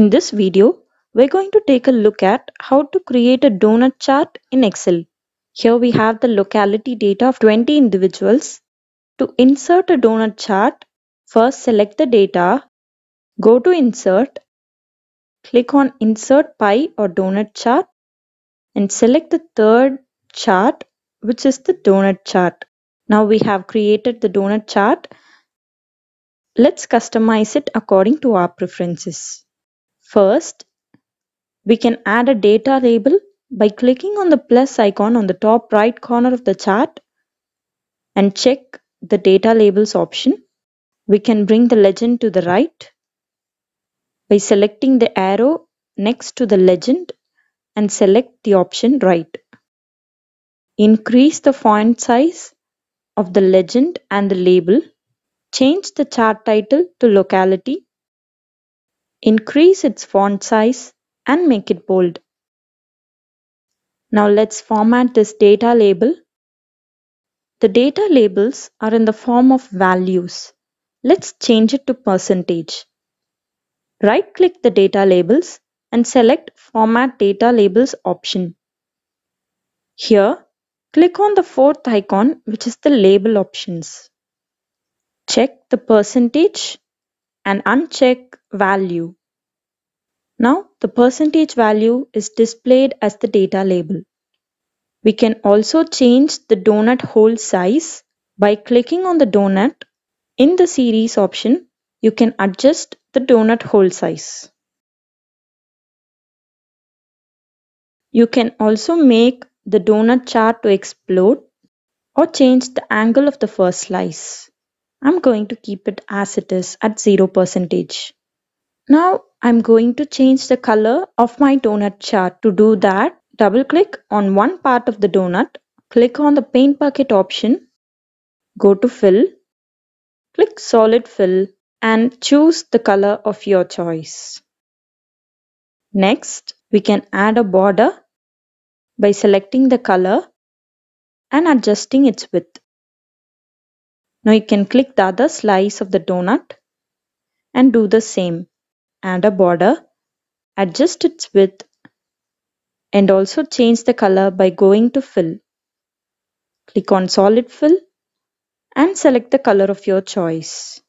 In this video, we're going to take a look at how to create a donut chart in Excel. Here we have the locality data of 20 individuals. To insert a donut chart, first select the data, go to Insert, click on Insert Pie or Donut Chart and select the third chart which is the donut chart. Now we have created the donut chart. Let's customize it according to our preferences. First, we can add a data label by clicking on the plus icon on the top right corner of the chart and check the data labels option. We can bring the legend to the right by selecting the arrow next to the legend and select the option right. Increase the font size of the legend and the label. Change the chart title to locality Increase its font size and make it bold. Now let's format this data label. The data labels are in the form of values. Let's change it to percentage. Right click the data labels and select format data labels option. Here, click on the fourth icon which is the label options. Check the percentage and uncheck value. Now the percentage value is displayed as the data label. We can also change the donut hole size by clicking on the donut. In the series option, you can adjust the donut hole size. You can also make the donut chart to explode or change the angle of the first slice. I'm going to keep it as it is at 0 percentage. Now I'm going to change the color of my donut chart. To do that, double click on one part of the donut, click on the paint bucket option, go to fill, click solid fill and choose the color of your choice. Next, we can add a border by selecting the color and adjusting its width. Now you can click the other slice of the donut and do the same and a border, adjust its width and also change the color by going to fill. Click on solid fill and select the color of your choice.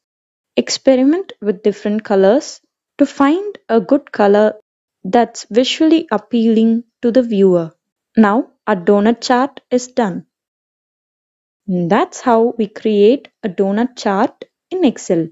Experiment with different colors to find a good color that's visually appealing to the viewer. Now our donut chart is done. And that's how we create a donut chart in Excel.